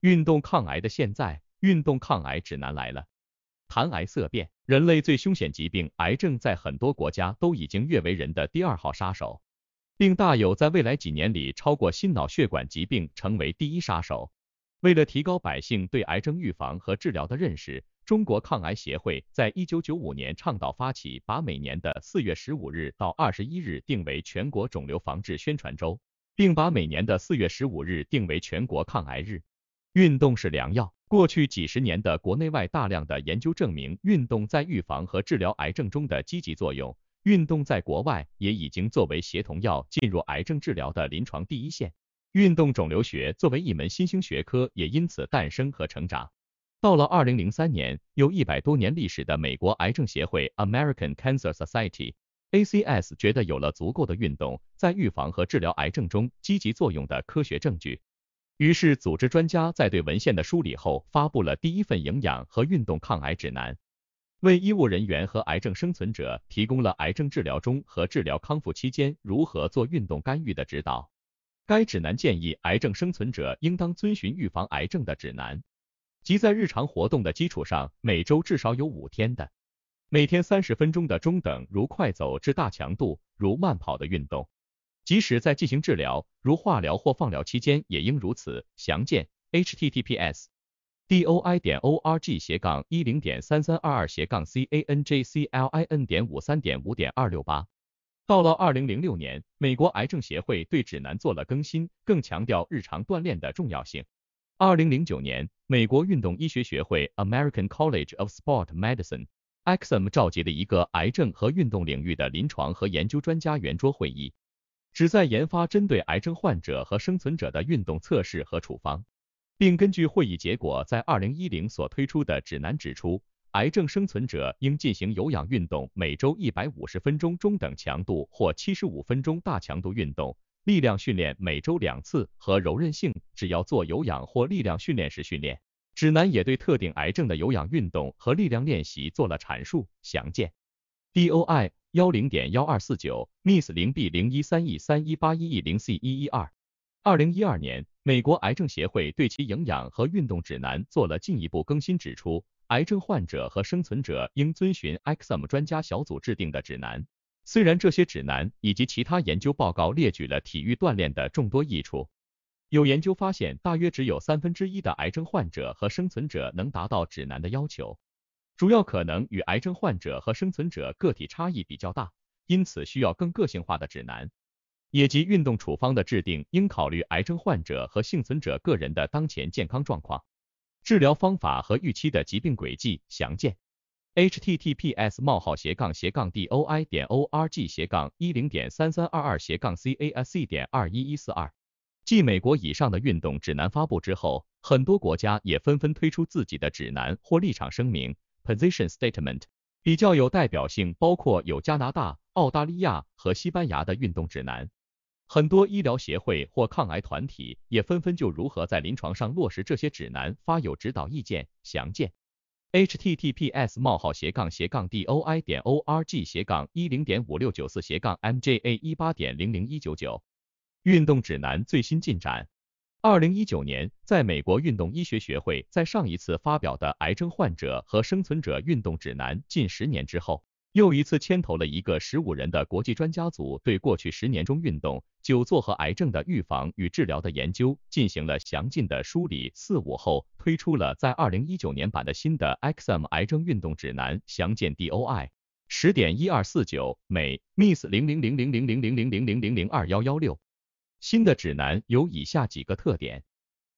运动抗癌的现在，运动抗癌指南来了。谈癌色变，人类最凶险疾病癌症，在很多国家都已经跃为人的第二号杀手，并大有在未来几年里超过心脑血管疾病成为第一杀手。为了提高百姓对癌症预防和治疗的认识，中国抗癌协会在一九九五年倡导发起，把每年的四月十五日到二十一日定为全国肿瘤防治宣传周，并把每年的四月十五日定为全国抗癌日。运动是良药。过去几十年的国内外大量的研究证明，运动在预防和治疗癌症中的积极作用。运动在国外也已经作为协同药进入癌症治疗的临床第一线。运动肿瘤学作为一门新兴学科，也因此诞生和成长。到了二零零三年，有一百多年历史的美国癌症协会 （American Cancer Society, ACS） 觉得有了足够的运动在预防和治疗癌症中积极作用的科学证据。于是，组织专家在对文献的梳理后，发布了第一份营养和运动抗癌指南，为医务人员和癌症生存者提供了癌症治疗中和治疗康复期间如何做运动干预的指导。该指南建议，癌症生存者应当遵循预防癌症的指南，即在日常活动的基础上，每周至少有五天的，每天三十分钟的中等，如快走至大强度，如慢跑的运动。即使在进行治疗，如化疗或放疗期间，也应如此。详见 https://doi. 点 org/ 斜杠一零点三三二二斜杠 c a n j c l i n. 点五三点五点二六八。到了二零零六年，美国癌症协会对指南做了更新，更强调日常锻炼的重要性。二零零九年，美国运动医学学会 American College of Sport Medicine a x m 召集了一个癌症和运动领域的临床和研究专家圆桌会议。旨在研发针对癌症患者和生存者的运动测试和处方，并根据会议结果，在2010所推出的指南指出，癌症生存者应进行有氧运动，每周150分钟中等强度或75分钟大强度运动，力量训练每周两次和柔韧性，只要做有氧或力量训练时训练。指南也对特定癌症的有氧运动和力量练习做了阐述，详见 DOI。幺零点幺二四九，miss 零 b 零一三 e 三一八一 e 零 c 一一二。二零一二年，美国癌症协会对其营养和运动指南做了进一步更新，指出癌症患者和生存者应遵循 x c m 专家小组制定的指南。虽然这些指南以及其他研究报告列举了体育锻炼的众多益处，有研究发现，大约只有三分之一的癌症患者和生存者能达到指南的要求。主要可能与癌症患者和生存者个体差异比较大，因此需要更个性化的指南，以及运动处方的制定应考虑癌症患者和幸存者个人的当前健康状况、治疗方法和预期的疾病轨迹。详见 h t t p s 斜斜杠杠 d o i o r g 斜杠1 0 3 3 2 2 c a s c 2二1 1 4 2继美国以上的运动指南发布之后，很多国家也纷纷推出自己的指南或立场声明。Position Statement 比较有代表性，包括有加拿大、澳大利亚和西班牙的运动指南。很多医疗协会或抗癌团体也纷纷就如何在临床上落实这些指南发有指导意见。详见 https://doi.org/10.5694/mja.18.00199 斜斜杠杠点斜杠运动指南最新进展。二零一九年，在美国运动医学学会在上一次发表的癌症患者和生存者运动指南近十年之后，又一次牵头了一个十五人的国际专家组，对过去十年中运动、久坐和癌症的预防与治疗的研究进行了详尽的梳理。四五后推出了在二零一九年版的新的《X M 癌症运动指南》，详见 DOI 十点一二四九美 miss 零零零零零零零零零零二幺幺六。新的指南有以下几个特点：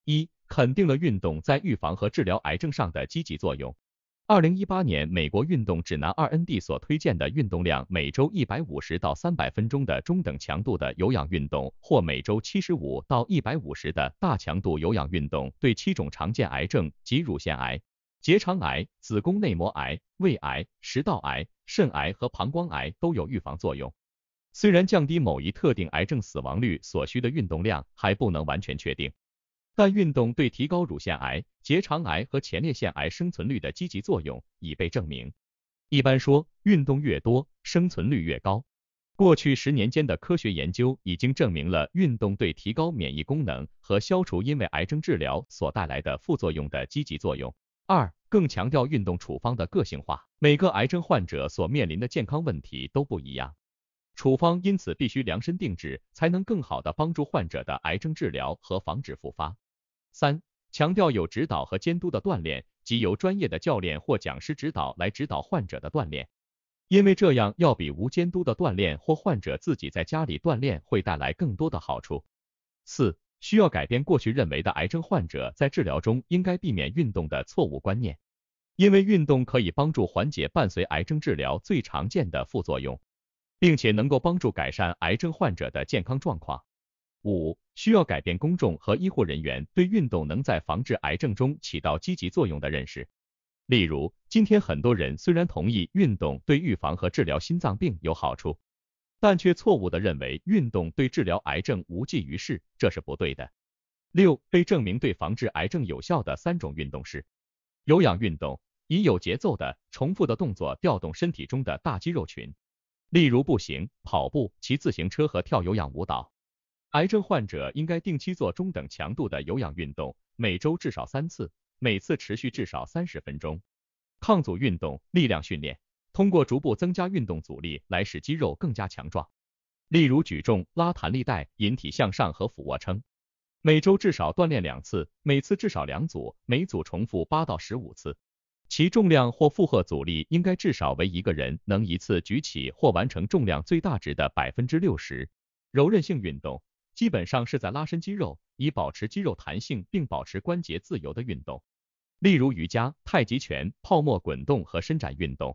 一、肯定了运动在预防和治疗癌症上的积极作用。二零一八年美国运动指南二 n d 所推荐的运动量，每周一百五十到三百分钟的中等强度的有氧运动，或每周七十五到一百五十的大强度有氧运动，对七种常见癌症及乳腺癌、结肠癌、子宫内膜癌、胃癌、食道癌、肾癌和膀胱癌都有预防作用。虽然降低某一特定癌症死亡率所需的运动量还不能完全确定，但运动对提高乳腺癌、结肠癌和前列腺癌生存率的积极作用已被证明。一般说，运动越多，生存率越高。过去十年间的科学研究已经证明了运动对提高免疫功能和消除因为癌症治疗所带来的副作用的积极作用。二，更强调运动处方的个性化，每个癌症患者所面临的健康问题都不一样。处方因此必须量身定制，才能更好的帮助患者的癌症治疗和防止复发。三、强调有指导和监督的锻炼，即由专业的教练或讲师指导来指导患者的锻炼，因为这样要比无监督的锻炼或患者自己在家里锻炼会带来更多的好处。四、需要改变过去认为的癌症患者在治疗中应该避免运动的错误观念，因为运动可以帮助缓解伴随癌症治疗最常见的副作用。并且能够帮助改善癌症患者的健康状况。五、需要改变公众和医护人员对运动能在防治癌症中起到积极作用的认识。例如，今天很多人虽然同意运动对预防和治疗心脏病有好处，但却错误的认为运动对治疗癌症无济于事，这是不对的。六、被证明对防治癌症有效的三种运动是：有氧运动，以有节奏的、重复的动作调动身体中的大肌肉群。例如步行、跑步、骑自行车和跳有氧舞蹈。癌症患者应该定期做中等强度的有氧运动，每周至少三次，每次持续至少三十分钟。抗阻运动、力量训练，通过逐步增加运动阻力来使肌肉更加强壮。例如举重、拉弹力带、引体向上和俯卧撑，每周至少锻炼两次，每次至少两组，每组重复八到十五次。其重量或负荷阻力应该至少为一个人能一次举起或完成重量最大值的百分之六十。柔韧性运动基本上是在拉伸肌肉，以保持肌肉弹性并保持关节自由的运动，例如瑜伽、太极拳、泡沫滚动和伸展运动。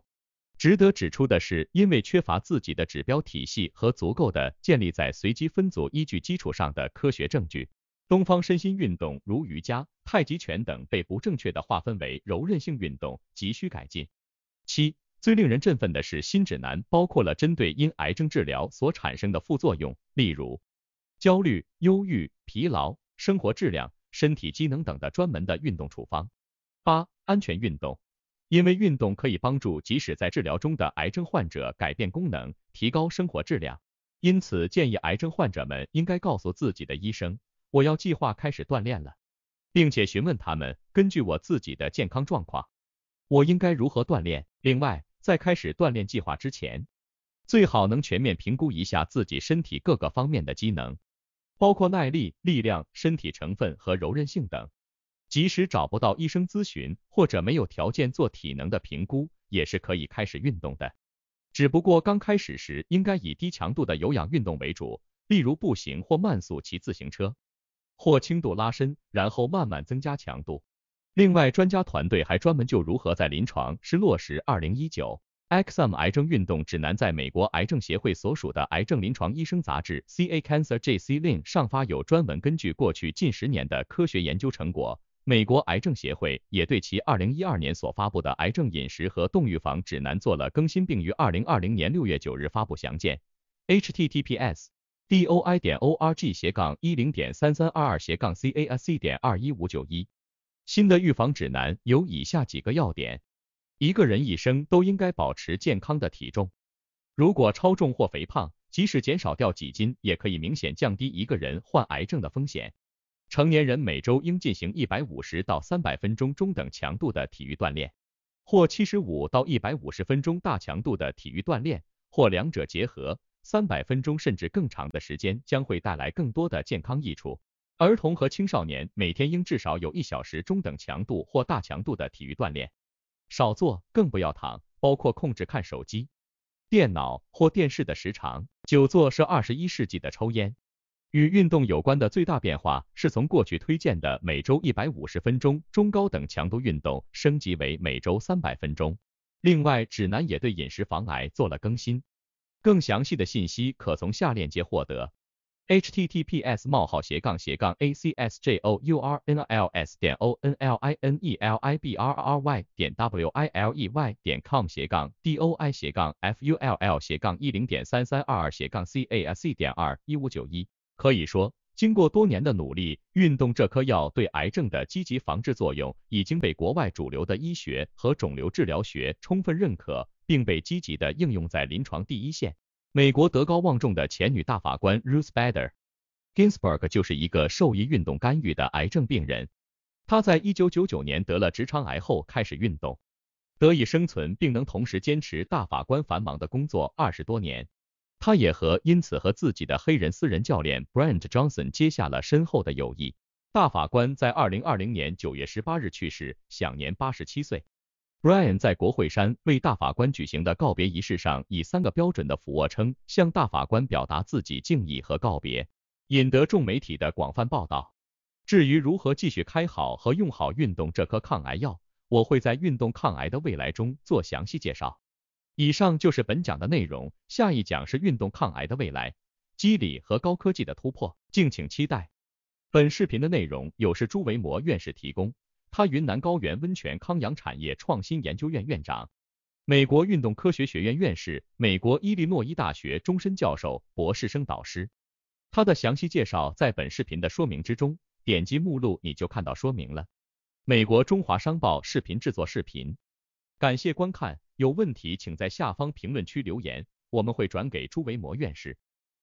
值得指出的是，因为缺乏自己的指标体系和足够的建立在随机分组依据基础上的科学证据，东方身心运动如瑜伽。太极拳等被不正确的划分为柔韧性运动，急需改进。七，最令人振奋的是，新指南包括了针对因癌症治疗所产生的副作用，例如焦虑、忧郁、疲劳、生活质量、身体机能等的专门的运动处方。八，安全运动，因为运动可以帮助即使在治疗中的癌症患者改变功能，提高生活质量，因此建议癌症患者们应该告诉自己的医生，我要计划开始锻炼了。并且询问他们，根据我自己的健康状况，我应该如何锻炼。另外，在开始锻炼计划之前，最好能全面评估一下自己身体各个方面的机能，包括耐力、力量、身体成分和柔韧性等。即使找不到医生咨询，或者没有条件做体能的评估，也是可以开始运动的。只不过刚开始时，应该以低强度的有氧运动为主，例如步行或慢速骑自行车。或轻度拉伸，然后慢慢增加强度。另外，专家团队还专门就如何在临床实施《二零一九》x c m 癌症运动指南，在美国癌症协会所属的癌症临床医生杂志《CA Cancer J Clin》上发有专文。根据过去近十年的科学研究成果，美国癌症协会也对其二零一二年所发布的癌症饮食和动预防指南做了更新，并于二零二零年六月九日发布。详见：https doi. 点 org/ 斜杠一零点三三二二斜杠 casc. 点二一五九一新的预防指南有以下几个要点：一个人一生都应该保持健康的体重。如果超重或肥胖，即使减少掉几斤，也可以明显降低一个人患癌症的风险。成年人每周应进行一百五十到三百分钟中等强度的体育锻炼，或七十五到一百五十分钟大强度的体育锻炼，或两者结合。三百分钟甚至更长的时间将会带来更多的健康益处。儿童和青少年每天应至少有一小时中等强度或大强度的体育锻炼。少坐，更不要躺，包括控制看手机、电脑或电视的时长。久坐是二十一世纪的抽烟。与运动有关的最大变化是从过去推荐的每周一百五十分钟中高等强度运动升级为每周三百分钟。另外，指南也对饮食防癌做了更新。更详细的信息可从下链接获得：https 冒号斜杠斜杠 a c s j o u r n l s 点 o n l i n e l i b r r y 点 wiley 点 com 斜杠 doi 斜杠 full 斜杠一零点三三二二斜杠 casc 点二一五九一。可以说，经过多年的努力，运动这颗药对癌症的积极防治作用已经被国外主流的医学和肿瘤治疗学充分认可，并被积极地应用在临床第一线。美国德高望重的前女大法官 Ruth Bader Ginsburg 就是一个受益运动干预的癌症病人。她在1999年得了直肠癌后开始运动，得以生存并能同时坚持大法官繁忙的工作二十多年。她也和因此和自己的黑人私人教练 Brandt Johnson 接下了深厚的友谊。大法官在2020年9月18日去世，享年87岁。Brian 在国会山为大法官举行的告别仪式上，以三个标准的俯卧撑向大法官表达自己敬意和告别，引得众媒体的广泛报道。至于如何继续开好和用好运动这颗抗癌药，我会在《运动抗癌的未来》中做详细介绍。以上就是本讲的内容，下一讲是《运动抗癌的未来：机理和高科技的突破》，敬请期待。本视频的内容有是朱维摩院士提供。他，云南高原温泉康养产业创新研究院院长，美国运动科学学院院士，美国伊利诺伊大学终身教授，博士生导师。他的详细介绍在本视频的说明之中，点击目录你就看到说明了。美国中华商报视频制作视频，感谢观看，有问题请在下方评论区留言，我们会转给朱维摩院士。